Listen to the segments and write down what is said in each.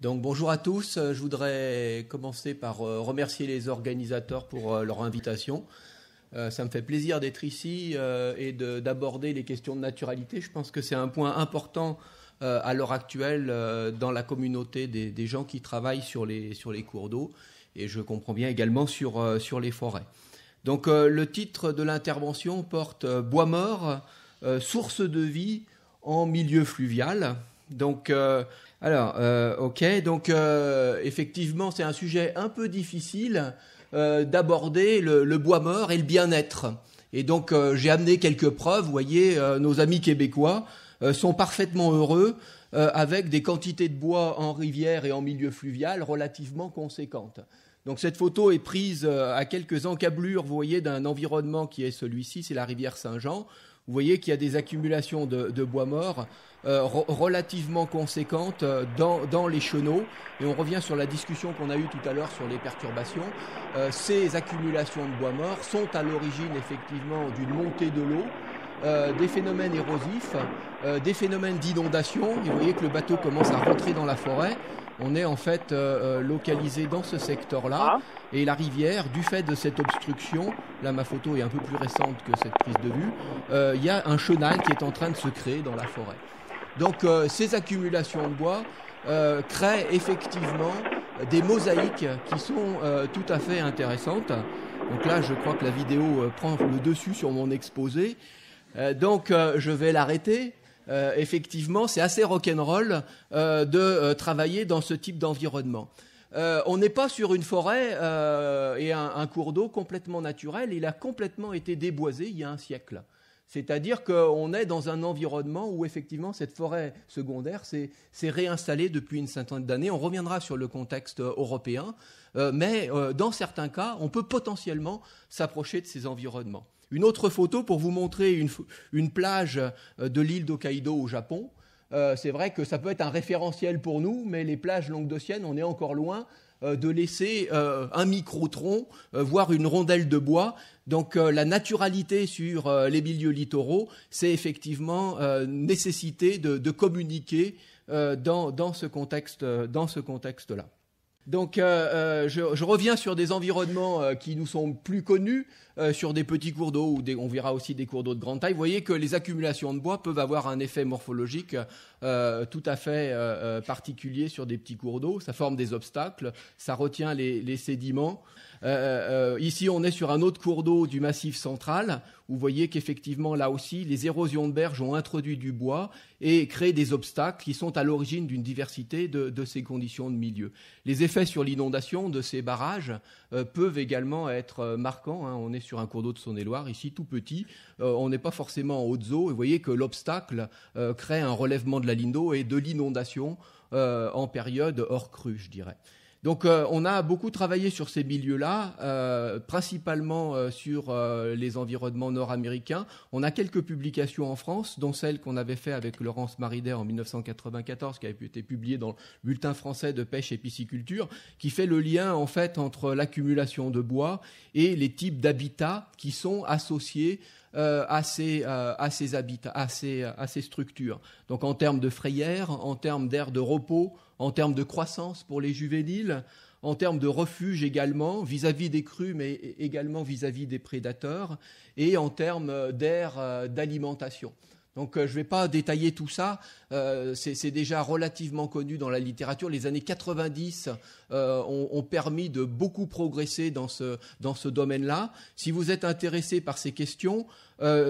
Donc bonjour à tous. Euh, je voudrais commencer par euh, remercier les organisateurs pour euh, leur invitation. Ça me fait plaisir d'être ici et d'aborder les questions de naturalité. Je pense que c'est un point important à l'heure actuelle dans la communauté des, gens qui travaillent sur les, sur les cours d'eau et je comprends bien également sur, sur les forêts. Donc le titre de l'intervention porte Bois mort, source de vie en milieu fluvial. Donc alors, euh, ok, donc euh, effectivement, c'est un sujet un peu difficile euh, d'aborder le, le, bois mort et le bien-être. Et donc, j'ai amené quelques preuves. Vous voyez, nos amis québécois sont parfaitement heureux avec des quantités de bois en rivière et en milieu fluvial relativement conséquentes. Donc cette photo est prise à quelques encablures, vous voyez, d'un environnement qui est celui-ci, c'est la rivière Saint-Jean, vous voyez qu'il y a des accumulations de, bois mort euh, relativement conséquentes euh, dans, les chenaux. Et on revient sur la discussion qu'on a eue tout à l'heure sur les perturbations. Euh, ces accumulations de bois morts sont à l'origine effectivement d'une montée de l'eau. des phénomènes érosifs, des phénomènes d'inondation. Et vous voyez que le bateau commence à rentrer dans la forêt. On est en fait euh, euh, localisé dans ce secteur-là. Ah. Et la rivière, du fait de cette obstruction, là ma photo est un peu plus récente que cette prise de vue, euh, il y a un chenal qui est en train de se créer dans la forêt. Donc ces accumulations de bois créent effectivement des mosaïques qui sont tout à fait intéressantes. Donc là, je crois que la vidéo prend le dessus sur mon exposé. donc je vais l'arrêter euh, effectivement, c'est assez rock'n'roll euh, de euh, travailler dans ce type d'environnement. on n'est pas sur une forêt et un, cours d'eau complètement naturel. Il a complètement été déboisé il y a un siècle. C'est-à-dire qu'on est dans un environnement où effectivement cette forêt secondaire s'est réinstallée depuis une centaine d'années. On reviendra sur le contexte européen, mais dans certains cas, on peut potentiellement s'approcher de ces environnements. Une autre photo pour vous montrer une, plage euh, de l'île d'Hokkaido au Japon. Euh, c'est vrai que ça peut être un référentiel pour nous, mais les plages languedociennes, on est encore loin euh, de laisser un microtron, voire une rondelle de bois. Donc la naturalité sur les milieux littoraux, c'est effectivement nécessité de, communiquer dans ce contexte-là. Donc euh, euh, je, reviens sur des environnements euh, qui nous sont plus connus, sur des petits cours d'eau ou on verra aussi des cours d'eau de grande taille. Vous voyez que les accumulations de bois peuvent avoir un effet morphologique tout à fait particulier sur des petits cours d'eau. Ça forme des obstacles, ça retient les sédiments. Euh, euh, ici, on est sur un autre cours d'eau du massif central. vous voyez qu'effectivement, là aussi, les érosions de berges ont introduit du bois et créé des obstacles qui sont à l'origine d'une diversité de, ces conditions de milieu. Les effets sur l'inondation de ces barrages euh, peuvent également être euh, marquants. Hein. On est sur un cours d'eau de Saône-et-Loire, ici tout petit. on n'est pas forcément en haute zone. Et vous voyez que l'obstacle crée un relèvement de la ligne d'eau et de l'inondation en période hors crue, je dirais. Donc euh, on a beaucoup travaillé sur ces milieux-là, euh, principalement euh, sur les environnements nord-américains. On a quelques publications en France, dont celle qu'on avait fait avec Laurence marider en 1994, qui avait été publiée dans le Bulletin français de pêche et pisciculture, qui fait le lien en fait entre l'accumulation de bois et les types d'habitats qui sont associés euh, euh, à, ces, à habitats, à structures. Donc en termes de frayères, en termes d'air de repos, en termes de croissance pour les juvéniles, en termes de refuge également vis-à-vis des crues, mais également vis-à-vis -vis des prédateurs, et en termes euh, d'air d'alimentation. Donc euh, je ne vais pas détailler tout ça, euh, c'est déjà relativement connu dans la littérature. Les années 90 euh, ont, ont, permis de beaucoup progresser dans ce, dans ce domaine-là. Si vous êtes intéressé par ces questions,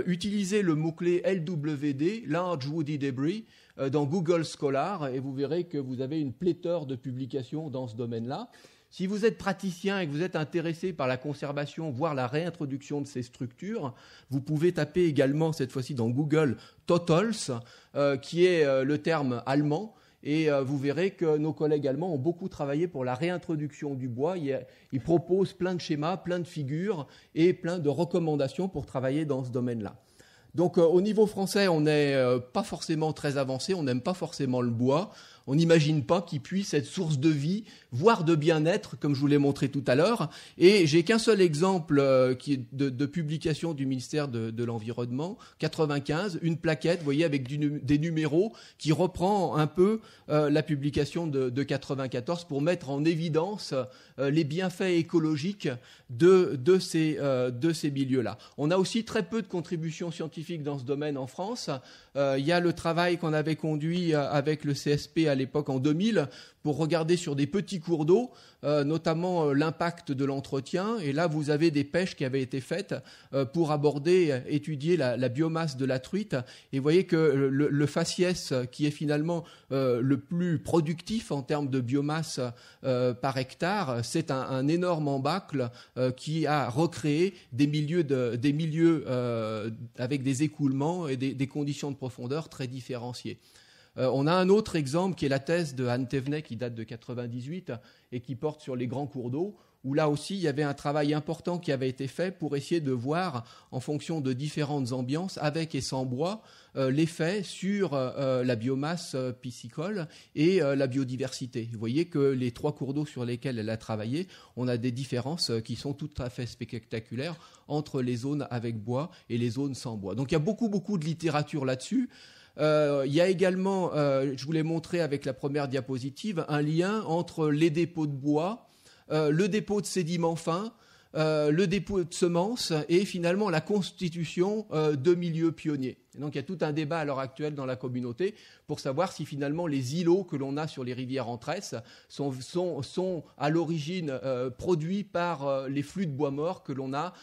utilisez le mot-clé LWD, Large Woody Debris, dans Google Scholar, et vous verrez que vous avez une pléthore de publications dans ce domaine-là. Si vous êtes praticien et que vous êtes intéressé par la conservation, voire la réintroduction de ces structures, vous pouvez taper également, cette fois-ci dans Google, Totals, euh, qui est euh, le terme allemand. Et euh, vous verrez que nos collègues allemands ont beaucoup travaillé pour la réintroduction du bois. Ils, proposent plein de schémas, plein de figures et plein de recommandations pour travailler dans ce domaine-là. Donc au niveau français, on n'est pas forcément très avancé, on n'aime pas forcément le bois on n'imagine pas qu'il puisse être source de vie, voire de bien-être, comme je vous l'ai montré tout à l'heure. Et j'ai qu'un seul exemple euh, de, publication du ministère de, l'Environnement, 95, une plaquette, vous voyez, avec des numéros qui reprend un peu euh, la publication de, 94 pour mettre en évidence euh, les bienfaits écologiques de, ces, ces milieux-là. On a aussi très peu de contributions scientifiques dans ce domaine en France. Il y a le travail qu'on avait conduit avec le CSP à l'époque en 2000 pour regarder sur des petits cours d'eau, euh, notamment euh, l'impact de l'entretien. Et là, vous avez des pêches qui avaient été faites euh, pour aborder, étudier la, biomasse de la truite. Et vous voyez que le, faciès, qui est finalement le plus productif en termes de biomasse par hectare, c'est un, énorme embâcle qui a recréé des milieux, avec des écoulements et des conditions de profondeur très différenciées. Euh, on a un autre exemple qui est la thèse de Anne Thévenet qui date de 98 et qui porte sur les grands cours d'eau où là aussi il y avait un travail important qui avait été fait pour essayer de voir, en fonction de différentes ambiances, avec et sans bois, euh, l'effet sur euh, la biomasse piscicole et la biodiversité. Vous voyez que les trois cours d'eau sur lesquels elle a travaillé, on a des différences qui sont tout à fait spectaculaires entre les zones avec bois et les zones sans bois. Donc il y a beaucoup, beaucoup de littérature là-dessus. Euh, il y a également, euh, je vous l'ai montré avec la première diapositive, un lien entre les dépôts de bois, euh, le dépôt de sédiments fins euh, le dépôt de semences et finalement la constitution euh, de milieux pionniers. donc il y a tout un débat à l'heure actuelle dans la communauté pour savoir si finalement les îlots que l'on a sur les rivières en sont, à l'origine euh, produits par les flux de bois mort que l'on a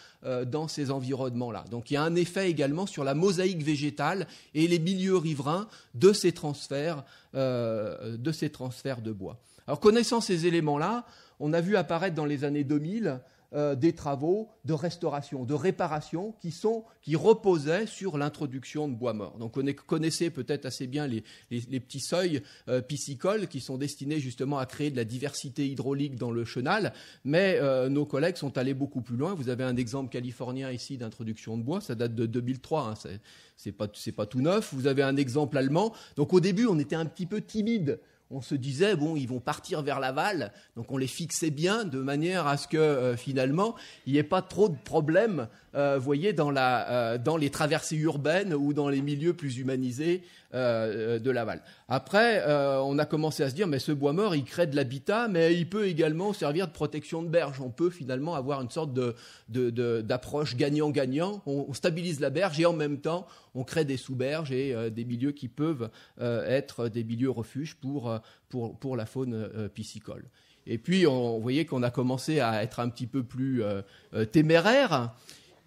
dans ces environnements-là. Donc il y a un effet également sur la mosaïque végétale et les milieux riverains de ces transferts, de, ces transferts de bois. Alors connaissant ces éléments-là, on a vu apparaître dans les années 2000 euh, des travaux de restauration, de réparation qui, reposaient sur l'introduction de bois mort. Donc on connaissait peut-être assez bien les, petits seuils euh, piscicoles qui sont destinés justement à créer de la diversité hydraulique dans le chenal, mais euh, nos collègues sont allés beaucoup plus loin. Vous avez un exemple californien ici d'introduction de bois, ça date de 2003, hein, c'est pas, pas tout neuf. Vous avez un exemple allemand. Donc au début on était un petit peu timide on se disait, bon, ils vont partir vers Laval, donc on les fixait bien de manière à ce que euh, finalement, il n'y ait pas trop de problèmes, euh, vous voyez, dans, la, euh, dans les traversées urbaines ou dans les milieux plus humanisés de Laval. Après, on a commencé à se dire, mais ce bois mort, il crée de l'habitat, mais il peut également servir de protection de berge. On peut finalement avoir une sorte de, d'approche gagnant-gagnant. on stabilise la berge et en même temps, on crée des souberges et euh, des milieux qui peuvent euh, être des milieux refuges pour, euh, pour, la faune piscicole. Et puis, on, voyait qu'on a commencé à être un petit peu plus téméraire.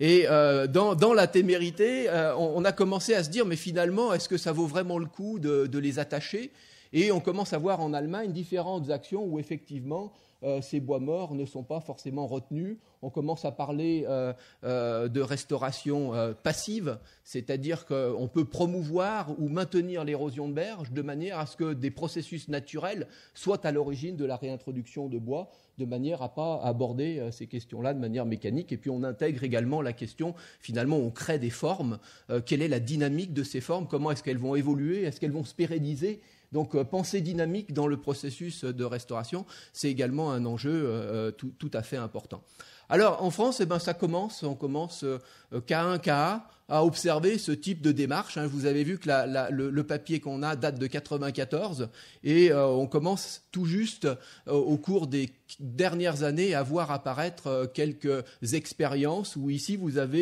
Et dans, la témérité, on, a commencé à se dire, mais finalement, est-ce que ça vaut vraiment le coup de les attacher et on commence à voir en Allemagne différentes actions où effectivement euh, ces bois morts ne sont pas forcément retenus. On commence à parler euh, euh, de restauration passive, c'est-à-dire qu'on peut promouvoir ou maintenir l'érosion de berge de manière à ce que des processus naturels soient à l'origine de la réintroduction de bois, de manière à pas aborder ces questions-là de manière mécanique. Et puis on intègre également la question, finalement, on crée des formes. quelle est la dynamique de ces formes Comment est-ce qu'elles vont évoluer Est-ce qu'elles vont pérenniser donc euh, penser dynamique dans le processus de restauration, c'est également un enjeu euh, euh, tout, à fait important. Alors en France, eh ben, ça commence, on commence K1, k à observer ce type de démarche. Hein. Vous avez vu que le, papier qu'on a date de 94 et euh, on commence tout juste euh, au cours des dernières années à voir apparaître euh, quelques expériences où ici vous avez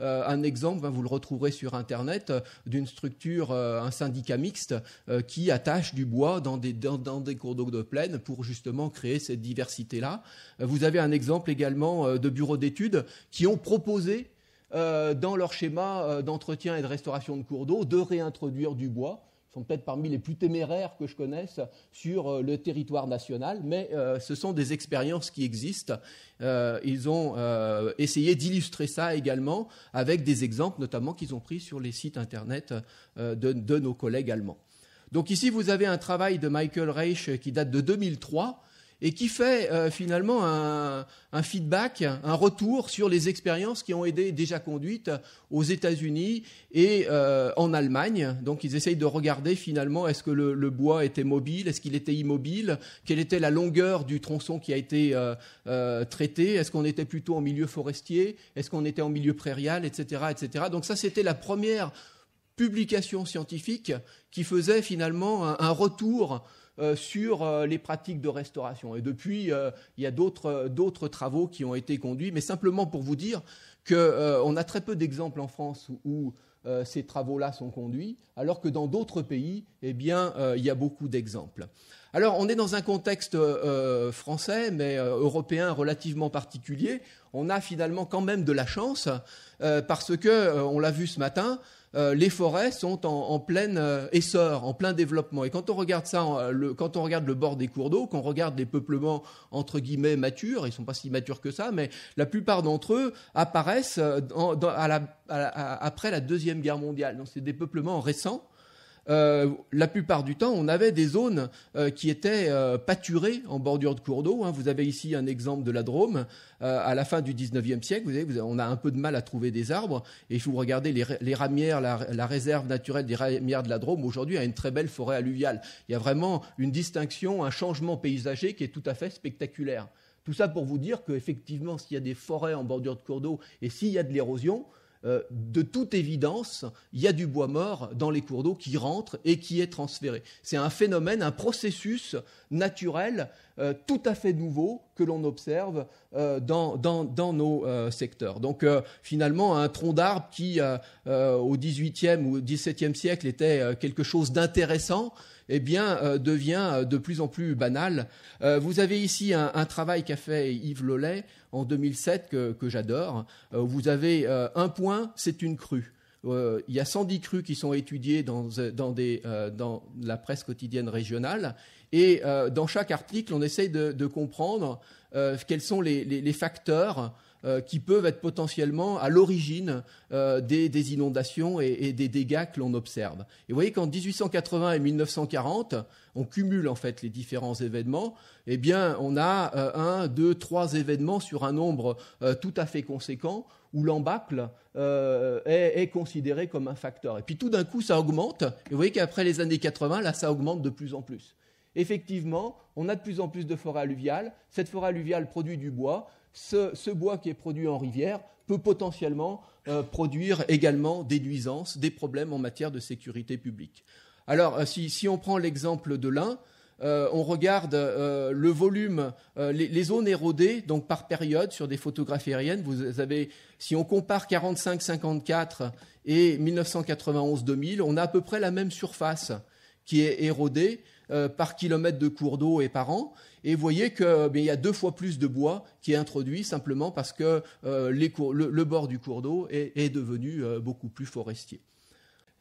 un exemple, hein, vous le retrouverez sur Internet, d'une structure, un syndicat mixte qui attache du bois dans des cours d'eau de plaine pour justement créer cette diversité-là. Vous avez un exemple également de bureaux d'études qui ont proposé euh, dans leur schéma euh, d'entretien et de restauration de cours d'eau, de réintroduire du bois. Ils sont peut-être parmi les plus téméraires que je connaisse sur euh, le territoire national, mais ce sont des expériences qui existent. ils ont essayé d'illustrer ça également avec des exemples, notamment qu'ils ont pris sur les sites internet de nos collègues allemands. Donc ici, vous avez un travail de Michael Reich qui date de 2003 et qui fait euh, finalement un, feedback, un retour sur les expériences qui ont été déjà conduites aux États-Unis et euh, en Allemagne. Donc ils essayent de regarder finalement est-ce que le, bois était mobile, est-ce qu'il était immobile, quelle était la longueur du tronçon qui a été euh, traité, est-ce qu'on était plutôt en milieu forestier, est-ce qu'on était en milieu prairial, etc., etc. Donc ça c'était la première publication scientifique qui faisait finalement un retour euh, sur euh, les pratiques de restauration. Et depuis, euh, il y a d'autres travaux qui ont été conduits, mais simplement pour vous dire qu'on a très peu d'exemples en France où, ces travaux-là sont conduits, alors que dans d'autres pays, eh bien, il y a beaucoup d'exemples. Alors, on est dans un contexte français, mais européen relativement particulier. On a finalement quand même de la chance, parce que, on l'a vu ce matin, euh, les forêts sont en, en plein euh, essor, en plein développement. Et quand on regarde ça, euh, le, quand on regarde le bord des cours d'eau, qu'on regarde les peuplements entre guillemets matures, ils sont pas si matures que ça, mais la plupart d'entre eux apparaissent après la deuxième guerre mondiale. Donc c'est des peuplements récents euh, la plupart du temps, on avait des zones euh, qui étaient euh, pâturées en bordure de cours d'eau. Hein. Vous avez ici un exemple de la Drôme. à la fin du 19e siècle, on a un peu de mal à trouver des arbres. Et si vous regardez les, ramières, la, réserve naturelle des ramières de la Drôme, aujourd'hui, a une très belle forêt alluviale. Il y a vraiment une distinction, un changement paysager qui est tout à fait spectaculaire. Tout ça pour vous dire qu'effectivement, s'il y a des forêts en bordure de cours d'eau et s'il y a de l'érosion, euh, de toute évidence, il y a du bois mort dans les cours d'eau qui rentre et qui est transféré. C'est un phénomène, un processus naturel euh, tout à fait nouveau que l'on observe euh, dans, nos euh, secteurs. Donc finalement, un tronc d'arbre qui, au XVIIIe ou XVIIe siècle, était quelque chose d'intéressant, eh bien, devient de plus en plus banal. vous avez ici un, travail qu'a fait Yves Lollet en 2007 que, que j'adore. vous avez un point, c'est une crue. Euh, il y a 110 crues qui sont étudiées euh, euh, dans, la presse quotidienne régionale. Et dans chaque article, on essaye de, comprendre quels sont les facteurs euh, qui peuvent être potentiellement à l'origine euh, des, inondations et, des dégâts que l'on observe. Et vous voyez qu'en 1880 et 1940, on cumule en fait les différents événements, eh bien on a euh, un, deux, trois événements sur un nombre tout à fait conséquent où l'embâcle est, est, considéré comme un facteur. Et puis tout d'un coup, ça augmente. Et vous voyez qu'après les années 80, là, ça augmente de plus en plus. Effectivement, on a de plus en plus de forêts alluviales. Cette forêt alluviale produit du bois ce, bois qui est produit en rivière peut potentiellement euh, produire également des nuisances, des problèmes en matière de sécurité publique. Alors, euh, si, on prend l'exemple de l'Ain, euh, on regarde le volume, les, zones érodées, donc par période sur des photographies aériennes, si on compare 45-54 et 1991-2000, on a à peu près la même surface qui est érodée. Euh, par kilomètre de cours d'eau et par an. Et vous voyez qu'il ben, y a deux fois plus de bois qui est introduit simplement parce que euh, le, bord du cours d'eau est, devenu euh, beaucoup plus forestier.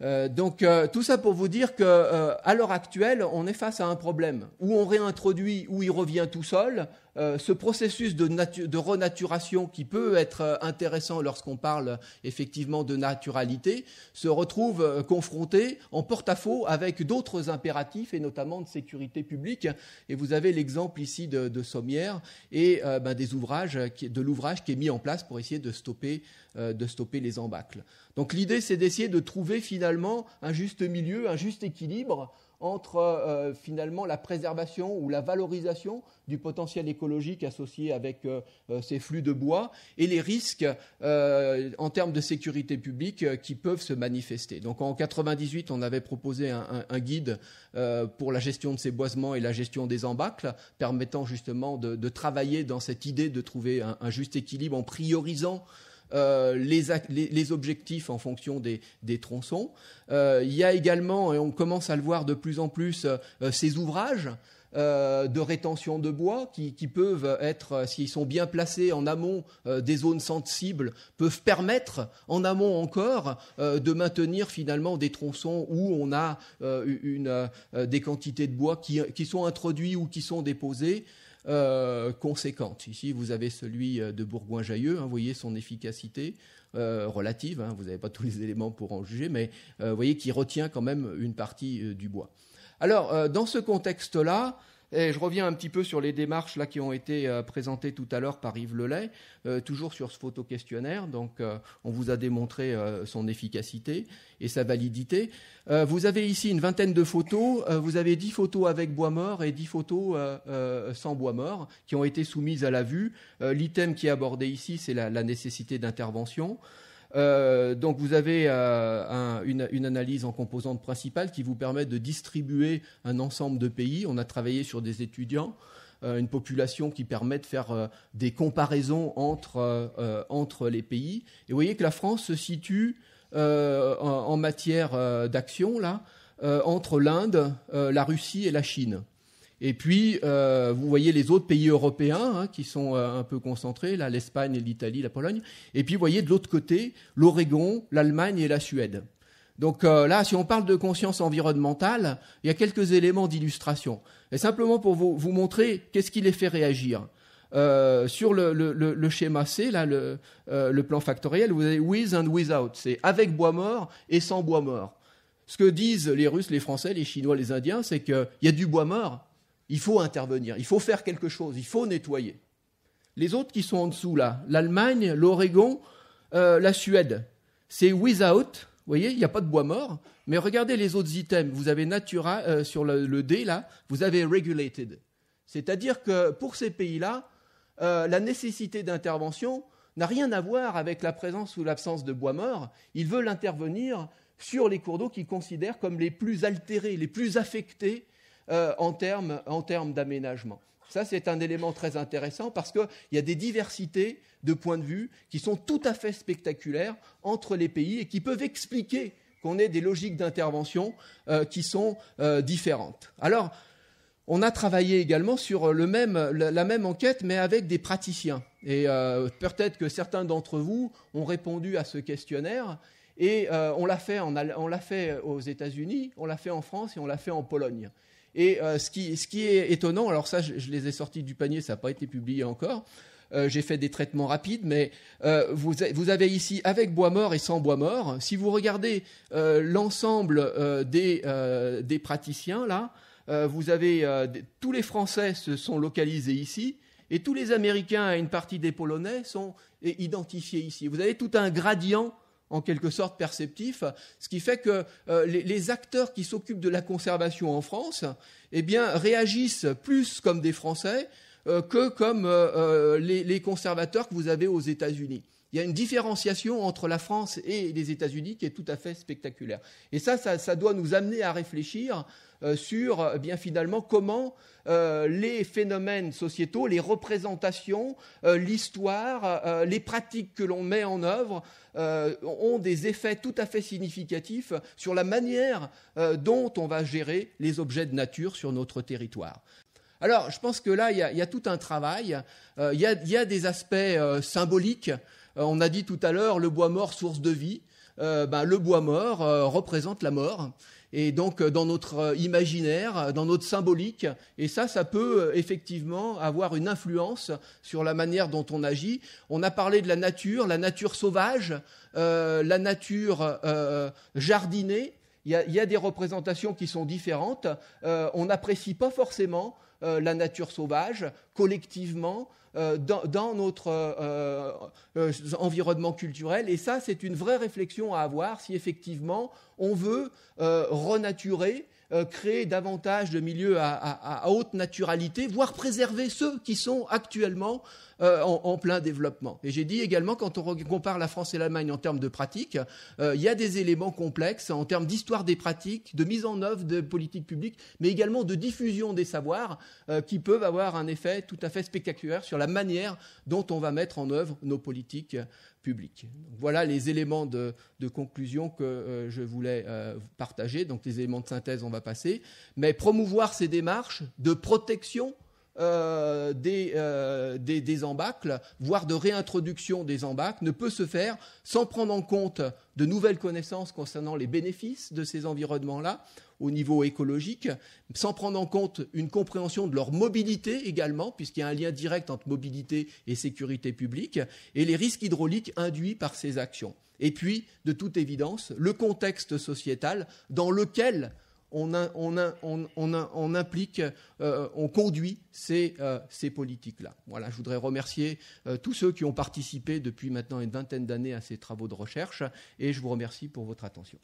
Euh, donc euh, tout ça pour vous dire que euh, à l'heure actuelle, on est face à un problème où on réintroduit, où il revient tout seul. ce processus de, renaturation qui peut être intéressant lorsqu'on parle effectivement de naturalité se retrouve confronté en porte-à-faux avec d'autres impératifs et notamment de sécurité publique. Et vous avez l'exemple ici de, de Sommières et ben, des ouvrages, de l'ouvrage qui est mis en place pour essayer de stopper euh, de stopper les embâcles. Donc l'idée, c'est d'essayer de trouver finalement un juste milieu, un juste équilibre entre euh, finalement la préservation ou la valorisation du potentiel écologique associé avec euh, ces flux de bois et les risques en termes de sécurité publique qui peuvent se manifester. Donc en 98, on avait proposé un, guide pour la gestion de ces boisements et la gestion des embâcles, permettant justement de, travailler dans cette idée de trouver un juste équilibre en priorisant euh, les, objectifs en fonction des, tronçons. Euh, il y a également, et on commence à le voir de plus en plus, euh, ces ouvrages. de rétention de bois qui, peuvent être, s'ils sont bien placés en amont des zones sensibles, peuvent permettre en amont encore de maintenir finalement des tronçons où on a des quantités de bois qui, qui sont introduits ou qui sont déposés euh, conséquente. Ici, vous avez celui euh, de Bourgoin-Jailleux, hein, vous voyez son efficacité euh, relative, hein, vous n'avez pas tous les éléments pour en juger, mais vous voyez qu'il retient quand même une partie du bois. Alors, dans ce contexte-là, et je reviens un petit peu sur les démarches là qui ont été euh, présentées tout à l'heure par Yves Lelay, euh, toujours sur ce photo-questionnaire. Donc, euh, on vous a démontré son efficacité et sa validité. vous avez ici une vingtaine de photos. vous avez dix photos avec bois mort et dix photos sans bois mort qui ont été soumises à la vue. L'item qui est abordé ici, c'est la nécessité d'intervention. Euh, donc vous avez euh, une, analyse en composantes principales qui vous permet de distribuer un ensemble de pays. On a travaillé sur des étudiants, euh, une population qui permet de faire des comparaisons entre, les pays. Et vous voyez que la France se situe en, en, matière d'action là entre l'Inde, la Russie et la Chine. Et puis, euh, vous voyez les autres pays européens hein, qui sont euh, un peu concentrés, là, l'Espagne, l'Italie, la Pologne. Et puis, vous voyez de l'autre côté l'Oregon, l'Allemagne et la Suède. Donc euh, là, si on parle de conscience environnementale, il y a quelques éléments d'illustration. Et simplement pour vous, vous montrer qu'est-ce qui les fait réagir. Euh, sur le, le, le, schéma C, là, le, euh, plan factoriel, vous avez with and without. C'est avec bois mort et sans bois mort. Ce que disent les Russes, les Français, les Chinois, les Indiens, c'est qu'il y a du bois mort il faut intervenir, il faut faire quelque chose, il faut nettoyer. Les autres qui sont en dessous, là, l'Allemagne, l'Oregon, euh, la Suède, c'est without, vous voyez, il n'y a pas de bois mort, mais regardez les autres items. Vous avez Natura euh, sur le, D là, vous avez regulated. C'est-à-dire que pour ces pays-là, euh, la nécessité d'intervention n'a rien à voir avec la présence ou l'absence de bois mort. Ils veulent intervenir sur les cours d'eau qu'ils considèrent comme les plus altérés, les plus affectés euh, en termes d'aménagement. Ça, c'est un élément très intéressant parce qu'il y a des diversités de points de vue qui sont tout à fait spectaculaires entre les pays et qui peuvent expliquer qu'on ait des logiques d'intervention euh, qui sont euh, différentes. Alors, on a travaillé également sur la même enquête, mais avec des praticiens. Et peut-être que certains d'entre vous ont répondu à ce questionnaire. Et on l'a fait, on l'a fait aux États-Unis, on l'a fait en France et on l'a fait en Pologne. Et euh, ce, qui, est étonnant, alors ça, je, les ai sortis du panier, ça n'a pas été publié encore. Euh, j'ai fait des traitements rapides, mais euh, vous, avez ici avec bois mort et sans bois mort. Si vous regardez l'ensemble des, des, praticiens là, vous avez tous les Français se sont localisés ici. Et tous les Américains et une partie des Polonais sont identifiés ici. Vous avez tout un gradient en quelque sorte perceptif, ce qui fait que euh, les, acteurs qui s'occupent de la conservation en France, eh bien, réagissent plus comme des Français euh, que comme euh, les conservateurs que vous avez aux États-Unis il y a une différenciation entre la France et les États-Unis qui est tout à fait spectaculaire. Et ça, ça, doit nous amener à réfléchir euh, sur euh, bien finalement comment euh, les phénomènes sociétaux, les représentations, l'histoire, les pratiques que l'on met en œuvre ont des effets tout à fait significatifs sur la manière dont on va gérer les objets de nature sur notre territoire. Alors, je pense que là, il y a, tout un travail. il y a des aspects symboliques euh, on a dit tout à l'heure le bois mort, source de vie. Euh, ben, le bois mort euh, représente la mort. Et donc dans notre imaginaire, dans notre symbolique, et ça, ça peut effectivement avoir une influence sur la manière dont on agit. On a parlé de la nature, la nature sauvage, la nature jardinée. il y, a, des représentations qui sont différentes. on n'apprécie pas forcément euh, la nature sauvage collectivement euh, dans, dans, notre euh, environnement culturel. Et ça, c'est une vraie réflexion à avoir si effectivement on veut renaturer euh, créer davantage de milieux à, haute naturalité, voire préserver ceux qui sont actuellement euh, en, plein développement. Et j'ai dit également, quand on compare la France et l'Allemagne en termes de pratiques, euh, il y a des éléments complexes en termes d'histoire des pratiques, de mise en œuvre de politiques publiques, mais également de diffusion des savoirs qui peuvent avoir un effet tout à fait spectaculaire sur la manière dont on va mettre en œuvre nos politiques voilà les éléments de, conclusion que euh, je voulais euh, partager. Donc les éléments de synthèse, on va passer. Mais promouvoir ces démarches de protection euh, euh, des, embâcles, voire de réintroduction des embâcles, ne peut se faire sans prendre en compte de nouvelles connaissances concernant les bénéfices de ces environnements-là au niveau écologique, sans prendre en compte une compréhension de leur mobilité également, puisqu'il y a un lien direct entre mobilité et sécurité publique, et les risques hydrauliques induits par ces actions. Et puis, de toute évidence, le contexte sociétal dans lequel on, implique, euh, on conduit euh, ces, politiques-là. Voilà, je voudrais remercier euh, tous ceux qui ont participé depuis maintenant une vingtaine d'années à ces travaux de recherche et je vous remercie pour votre attention.